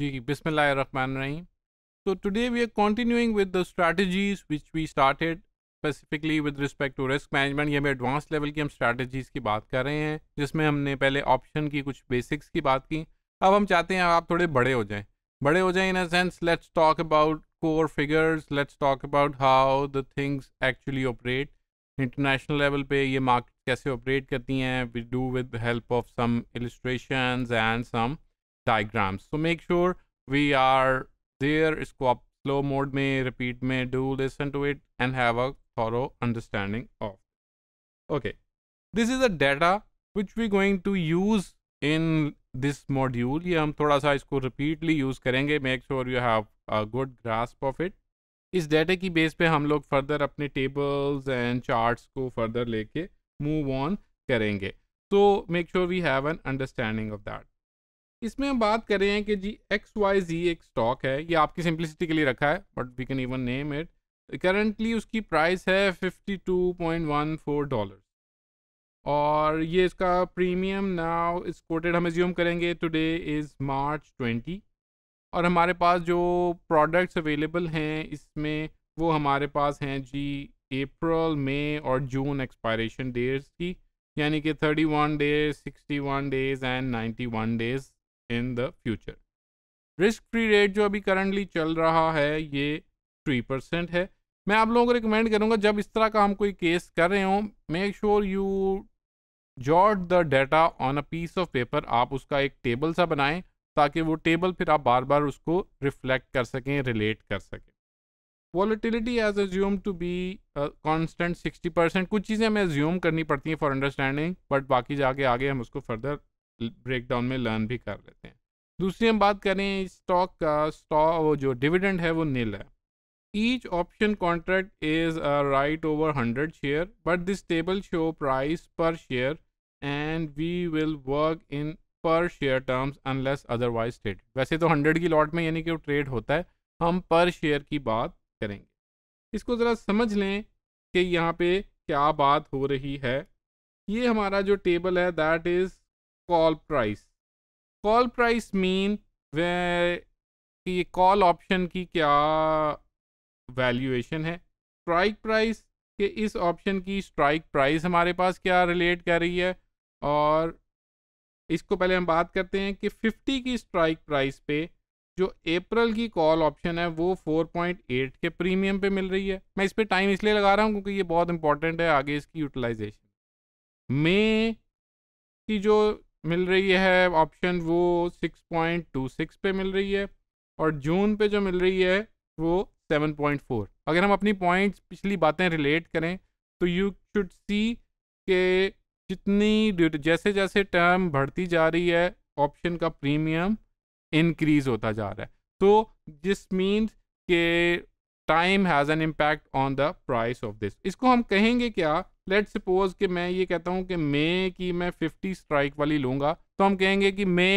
जी बिस्मिल रहमान रही तो today we are continuing with the strategies which we started specifically with respect to risk management ये हमें advance level की हम स्ट्रैटेजीज की बात कर रहे हैं जिसमें हमने पहले ऑप्शन की कुछ बेसिक्स की बात की अब हम चाहते हैं आप थोड़े बड़े हो जाएं बड़े हो जाएं in uh let's talk about core figures let's talk about how the things actually operate international level पे ये मार्केट कैसे ऑपरेट करती हैं we do with help of some illustration and some diagrams so make sure we are there इसको slow mode may repeat may do listen to it and have a thorough understanding of okay this is the data which we are going to use in this module ये हम थोड़ा सा इसको repeatedly use करेंगे make sure you have a good grasp of it इस data की base पे हम लोग फर्दर अपने and charts चार्ट्स को फर्दर लेके move on करेंगे So make sure we have an understanding of that. इसमें हम बात कर रहे हैं कि जी एक्स वाई जी एक स्टॉक है ये आपकी सिंप्लिसिटी के लिए रखा है but we can even name it currently उसकी प्राइस है 52.14 डॉलर और ये इसका प्रीमियम नाउ इस कोटेड हम एज्यूम करेंगे टुडे इज़ मार्च 20 और हमारे पास जो प्रोडक्ट्स अवेलेबल हैं इसमें वो हमारे पास हैं जी अप्रैल मई और जून एक्सपायरेशन डेट्स की यानी कि 31 days 61 days and 91 days in the future risk free rate जो अभी करंटली चल रहा है ये थ्री परसेंट है मैं आप लोगों को रिकमेंड करूँगा जब इस तरह का हम कोई केस कर रहे हों make sure you jot the data on a piece of paper आप उसका एक टेबल सा बनाएं ताकि वो टेबल फिर आप बार बार उसको रिफ्लेक्ट कर सकें रिलेट कर सकें volatility as assume to be constant sixty percent कुछ चीज़ें हमें एज्यूम करनी पड़ती हैं फॉर अंडरस्टैंडिंग बट बाकी जाके आगे हम उसको फर्दर ब्रेकडाउन में लर्न भी कर लेते हैं दूसरी हम बात करें स्टॉक का स्टॉक वो जो डिविडेंड है वो नील है each option contract is right over hundred share but this table show price per share and we will work in per share terms unless otherwise state वैसे तो हंड्रेड की lot में यानी कि वो ट्रेड होता है हम पर शेयर की बात करेंगे इसको ज़रा समझ लें कि यहाँ पे क्या बात हो रही है ये हमारा जो टेबल है that is call price call price mean way कि ये कॉल ऑप्शन की क्या वैल्यूएशन है स्ट्राइक प्राइस के इस ऑप्शन की स्ट्राइक प्राइस हमारे पास क्या रिलेट कर रही है और इसको पहले हम बात करते हैं कि 50 की स्ट्राइक प्राइस पे जो अप्रैल की कॉल ऑप्शन है वो 4.8 के प्रीमियम पे मिल रही है मैं इस पर टाइम इसलिए लगा रहा हूँ क्योंकि ये बहुत इंपॉर्टेंट है आगे इसकी यूटिलाइजेशन मे की जो मिल रही है ऑप्शन वो 6.26 पे मिल रही है और जून पे जो मिल रही है वो 7.4 अगर हम अपनी पॉइंट्स पिछली बातें रिलेट करें तो यू शुड सी के जितनी जैसे जैसे टर्म बढ़ती जा रही है ऑप्शन का प्रीमियम इंक्रीज होता जा रहा है तो दिस मीन्स के time has an impact on the price of this इसको हम कहेंगे क्या लेट सपोज कि मैं ये कहता हूँ कि मे की मैं फिफ्टी स्ट्राइक वाली लूँगा तो हम कहेंगे कि मे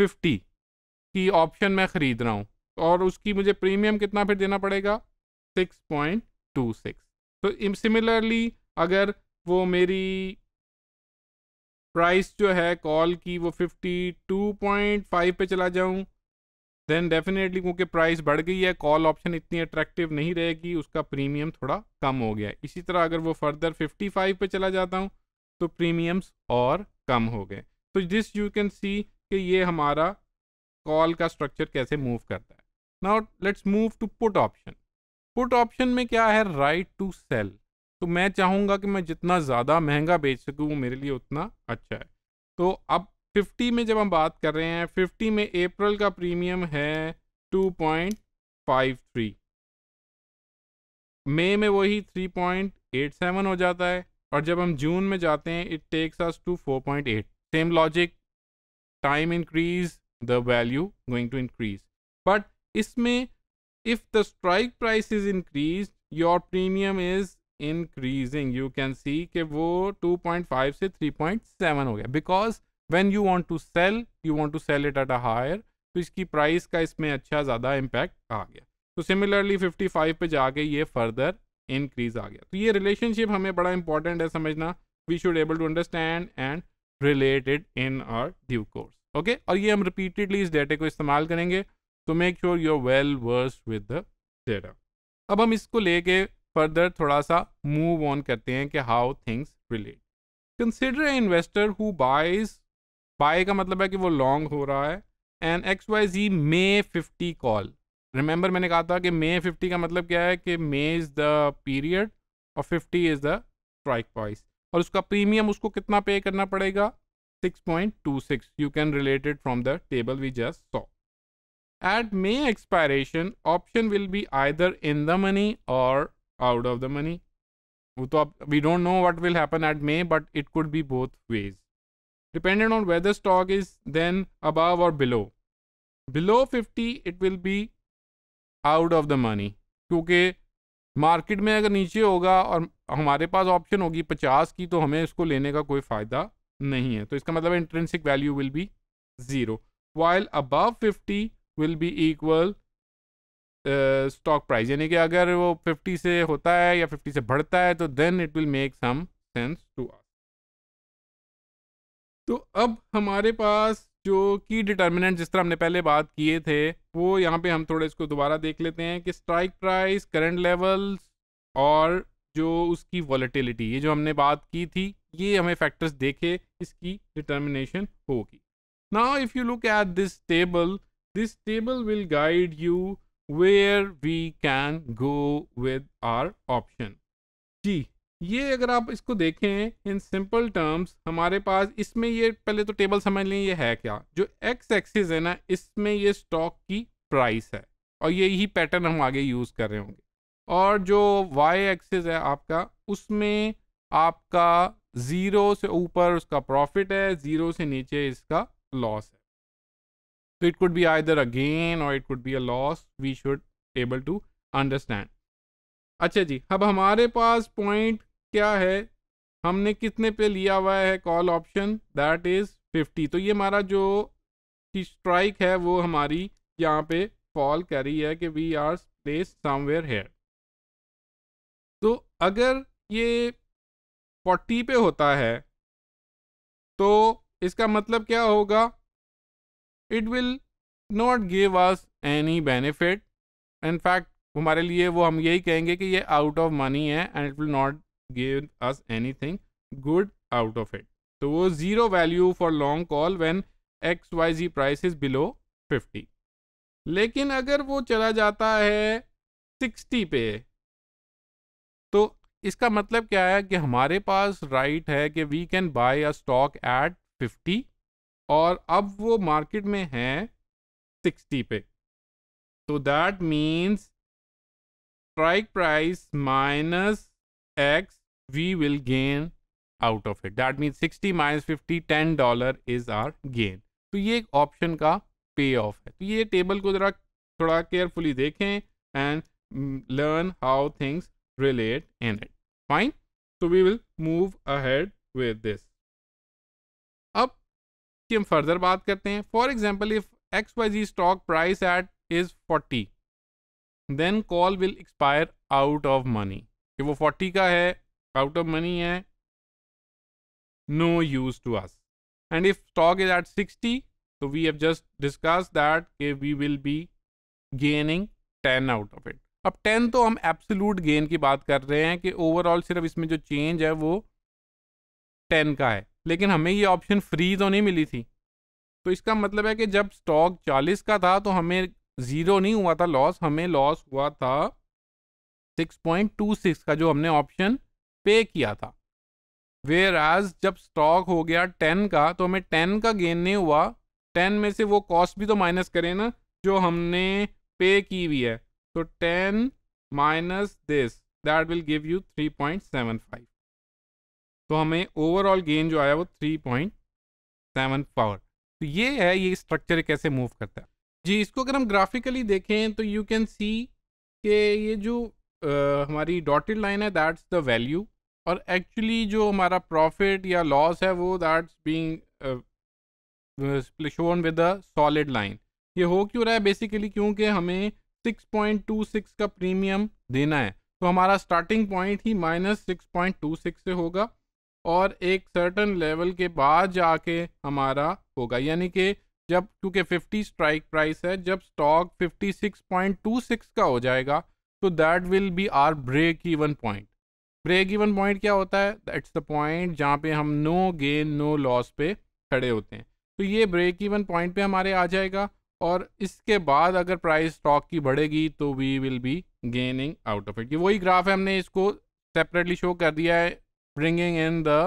फिफ्टी की ऑप्शन मैं ख़रीद रहा हूँ और उसकी मुझे प्रीमियम कितना फिर देना पड़ेगा सिक्स पॉइंट टू सिक्स तो सिमिलरली अगर वो मेरी प्राइस जो है कॉल की वो फिफ्टी टू पॉइंट फाइव पे चला जाऊँ देन डेफिनेटली क्योंकि प्राइस बढ़ गई है कॉल ऑप्शन इतनी अट्रैक्टिव नहीं रहेगी उसका प्रीमियम थोड़ा कम हो गया इसी तरह अगर वो फर्दर 55 पे चला जाता हूँ तो प्रीमियम्स और कम हो गए तो दिस यू कैन सी कि ये हमारा कॉल का स्ट्रक्चर कैसे मूव करता है now let's move to put option put option में क्या है राइट टू सेल तो मैं चाहूँगा कि मैं जितना ज़्यादा महंगा बेच सकूँ वो मेरे लिए उतना अच्छा है तो अब फिफ्टी में जब हम बात कर रहे हैं फिफ्टी में अप्रैल का प्रीमियम है टू पॉइंट फाइव थ्री मई में वही थ्री पॉइंट एट सेवन हो जाता है और जब हम जून में जाते हैं it takes us to four point eight same logic time increase the value going to increase but इसमें if the strike price is increase your premium is increasing you can see कि वो 2.5 से 3.7 हो गया because when you want to sell you want to sell it at a higher तो इसकी price का इसमें अच्छा ज़्यादा इम्पैक्ट आ गया तो सिमिलरली 55 पे जाके ये फर्दर इंक्रीज आ गया तो ये रिलेशनशिप हमें बड़ा इंपॉर्टेंट है समझना we should able to understand and related in our due course okay और ये हम रिपीटेडली इस डेटे को इस्तेमाल करेंगे तो make sure you are well versed with the data अब हम इसको लेके फर्दर थोड़ा सा मूव ऑन करते हैं कि how things relate consider a investor who buys buy का मतलब है कि वो लॉन्ग हो रहा है and X Y G May fifty call remember मैंने कहा था कि मे फिफ्टी का मतलब क्या है कि मे इज़ द पीरियड और fifty is the strike price और उसका प्रीमियम उसको कितना पे करना पड़ेगा six you can related from the table we just saw at May expiration option will be either in the money और out of the money वो तो आप we don't know what will happen at May but it could be both ways dependent on whether stock is then above और below below fifty it will be out of the money क्योंकि market में अगर नीचे होगा और हमारे पास option होगी पचास की तो हमें इसको लेने का कोई फ़ायदा नहीं है तो इसका मतलब intrinsic value will be zero while above fifty will be equal stock price यानी कि अगर वो फिफ्टी से होता है या फिफ्टी से बढ़ता है तो then it will make some sense to तो अब हमारे पास जो की डिटर्मिनेंट जिस तरह हमने पहले बात किए थे वो यहाँ पे हम थोड़े इसको दोबारा देख लेते हैं कि स्ट्राइक प्राइस करंट लेवल्स और जो उसकी वॉलिटिलिटी ये जो हमने बात की थी ये हमें फैक्टर्स देखे इसकी डिटर्मिनेशन होगी now if you look at this table this table will guide you where we can go with our option जी ये अगर आप इसको देखें इन सिंपल टर्म्स हमारे पास इसमें ये पहले तो टेबल समझ लें ये है क्या जो एक्स एक्सिस है ना इसमें ये स्टॉक की प्राइस है और ये ही पैटर्न हम आगे यूज़ कर रहे होंगे और जो वाई एक्सिस है आपका उसमें आपका ज़ीरो से ऊपर उसका प्रॉफिट है ज़ीरो से नीचे इसका लॉस है तो it could be either again और it could be a loss we should able to understand अच्छा जी अब हमारे पास पॉइंट क्या है हमने कितने पे लिया हुआ है कॉल ऑप्शन दैट इज 50 तो ये हमारा जो स्ट्राइक है वो हमारी यहाँ पे फॉल कर रही है कि we are place somewhere here तो अगर ये 40 पे होता है तो इसका मतलब क्या होगा it will not give us any benefit in fact हमारे लिए वो हम यही कहेंगे कि ये आउट ऑफ मनी है and it will not give us anything good out of it. So वो zero value for long call when X Y G price is below fifty लेकिन अगर वो चला जाता है सिक्सटी पे तो इसका मतलब क्या है कि हमारे पास राइट right है कि we can buy a stock at fifty और अब वो मार्केट में है सिक्सटी पे तो that means strike price minus x we will gain out of it. That means 60 minus 50, 10 dollar is our gain. तो ये एक ऑप्शन का पे ऑफ है तो ये टेबल को जरा थोड़ा केयरफुली देखें and learn how things relate in it. Fine. So we will move ahead with this. अब की हम फर्दर बात करते हैं for example if X Y Z stock price at is forty then call will expire out of money कि वो forty का है आउट ऑफ मनी है no use to us and if stock is at sixty तो we have just discuss that के we will be gaining ten out of it अब ten तो हम एब्सोलूट गेन की बात कर रहे हैं कि ओवरऑल सिर्फ इसमें जो चेंज है वो टेन का है लेकिन हमें ये ऑप्शन फ्री तो नहीं मिली थी तो इसका मतलब है कि जब स्टॉक चालीस का था तो हमें ज़ीरो नहीं हुआ था लॉस हमें लॉस हुआ था 6.26 का जो हमने ऑप्शन पे किया था वेयर एज जब स्टॉक हो गया 10 का तो हमें 10 का गेन नहीं हुआ 10 में से वो कॉस्ट भी तो माइनस करें ना जो हमने पे की हुई है तो 10 minus this that will give you 3.75 तो हमें ओवरऑल गेन जो आया वो 3.74 तो ये है ये स्ट्रक्चर कैसे मूव करता है जी इसको अगर हम ग्राफिकली देखें तो यू कैन सी कि ये जो हमारी डॉटेड लाइन है दैट्स द वैल्यू और एक्चुअली जो हमारा प्रॉफिट या लॉस है वो that's being shown with the solid line ये हो क्यों रहा है बेसिकली क्योंकि हमें 6.26 का प्रीमियम देना है तो हमारा स्टार्टिंग पॉइंट ही माइनस सिक्स से होगा और एक सर्टन लेवल के बाद जाके हमारा होगा यानी कि जब क्योंकि 50 स्ट्राइक प्राइस है जब स्टॉक 56.26 का हो जाएगा तो that will be our break even point break even point क्या होता है दैट्स द पॉइंट जहाँ पे हम नो गेन नो लॉस पे खड़े होते हैं तो ये ब्रेक इवन पॉइंट पे हमारे आ जाएगा और इसके बाद अगर प्राइस स्टॉक की बढ़ेगी तो we will be gaining out of it ये वही ग्राफ है हमने इसको सेपरेटली शो कर दिया है bringing in the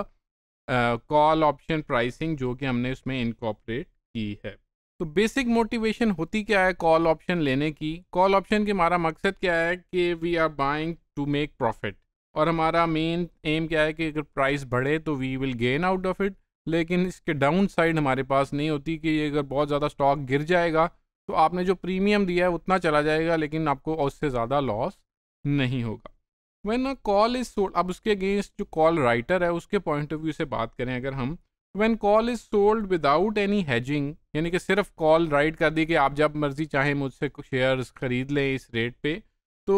call option pricing जो कि हमने उसमें इनकॉपरेट की है तो बेसिक मोटिवेशन होती क्या है कॉल ऑप्शन लेने की कॉल ऑप्शन के हमारा मकसद क्या है कि we are buying to make profit और हमारा मेन एम क्या है कि अगर प्राइस बढ़े तो we will gain out of it लेकिन इसके डाउन साइड हमारे पास नहीं होती कि ये अगर बहुत ज़्यादा स्टॉक गिर जाएगा तो आपने जो प्रीमियम दिया है उतना चला जाएगा लेकिन आपको उससे ज़्यादा लॉस नहीं होगा वैन कॉल इज सोल्ड अब उसके अगेंस्ट जो कॉल राइटर है उसके पॉइंट ऑफ व्यू से बात करें अगर हम when call is sold without any hedging यानी कि सिर्फ कॉल राइट कर दी कि आप जब मर्जी चाहें मुझसे कुछ शेयर्स ख़रीद लें इस रेट पे तो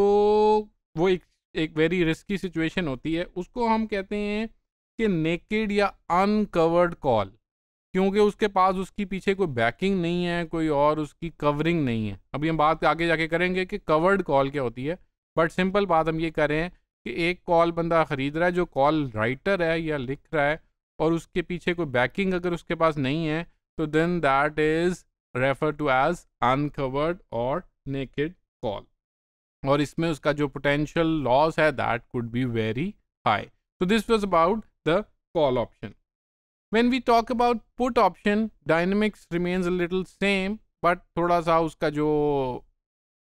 वो एक एक वेरी रिस्की सिचुएशन होती है उसको हम कहते हैं कि नेकेड या अनकवर्ड कॉल क्योंकि उसके पास उसकी पीछे कोई बैकिंग नहीं है कोई और उसकी कवरिंग नहीं है अभी हम बात आगे जाके करेंगे कि कवर्ड कॉल क्या होती है बट सिंपल बात हम ये करें कि एक कॉल बंदा ख़रीद रहा है जो कॉल राइटर है या लिख रहा है और उसके पीछे कोई बैकिंग अगर उसके पास नहीं है तो then that is refer to as uncovered और नेकेड कॉल और इसमें उसका जो पोटेंशियल लॉस है that could be very high so this was about the call option when we talk about put option dynamics remains little same but थोड़ा सा उसका जो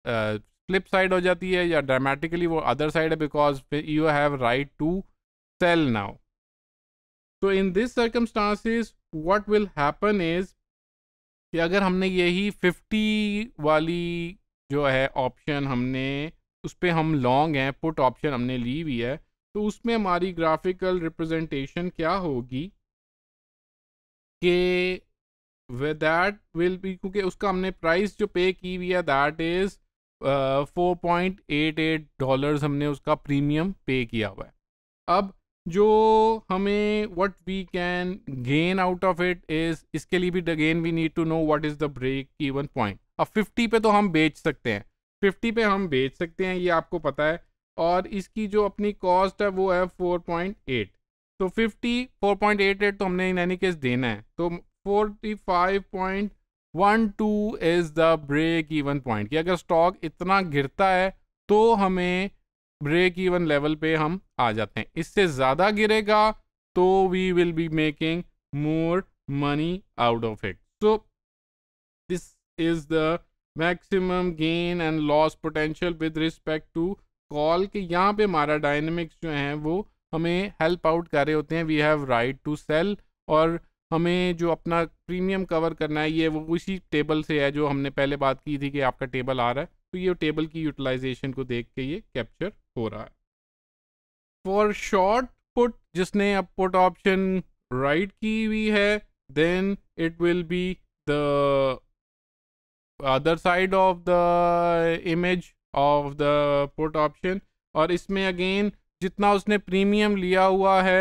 फ्लिप uh, साइड हो जाती है या ड्रामेटिकली वो अदर साइड है because you have right to sell now तो in this circumstances what will happen is कि अगर हमने यही फिफ्टी वाली जो है ऑप्शन हमने उस पर हम लॉन्ग हैं पुट ऑप्शन हमने ली हुई है तो उसमें हमारी ग्राफिकल रिप्रेजेंटेशन क्या होगी कि वे दैट विल बी क्योंकि उसका हमने प्राइस जो पे की हुई है that is four point eight eight dollar हमने उसका प्रीमियम पे किया हुआ है अब जो हमें what we can gain out of it is इसके लिए भी again we need to know what is the break even point अब 50 पे तो हम बेच सकते हैं 50 पे हम बेच सकते हैं ये आपको पता है और इसकी जो अपनी कॉस्ट है वो है 4.8 तो 50 4.88 तो हमने इन एनी केस देना है तो 45.12 is the break even point कि अगर स्टॉक इतना गिरता है तो हमें ब्रेक इवन लेवल पे हम आ जाते हैं इससे ज़्यादा गिरेगा तो we will be making more money out of it so this is the maximum gain and loss potential with respect to call के यहाँ पे हमारा डायनेमिक्स जो है वो हमें हेल्प आउट कर रहे होते हैं we have right to sell और हमें जो अपना प्रीमियम कवर करना है ये वो उसी टेबल से है जो हमने पहले बात की थी कि आपका टेबल आ रहा है तो ये टेबल की यूटिलाइजेशन को देख के ये कैप्चर हो रहा है फॉर शॉर्ट पुट जिसने अब पुट ऑप्शन राइट की हुई है then it will be the other side of the image of the put option और इसमें अगेन जितना उसने प्रीमियम लिया हुआ है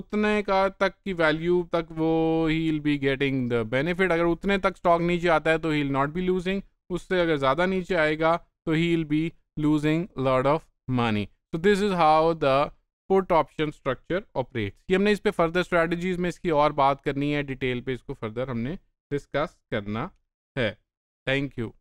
उतने का तक की वैल्यू तक वो he be getting the benefit अगर उतने तक स्टॉक नीचे आता है तो he will not be losing उससे अगर ज़्यादा नीचे आएगा तो he will be losing lot of money तो this is how the put option structure operate ये हमने इस पर फर्दर स्ट्रेटजीज में इसकी और बात करनी है डिटेल पे इसको फर्दर हमने डिस्कस करना है थैंक यू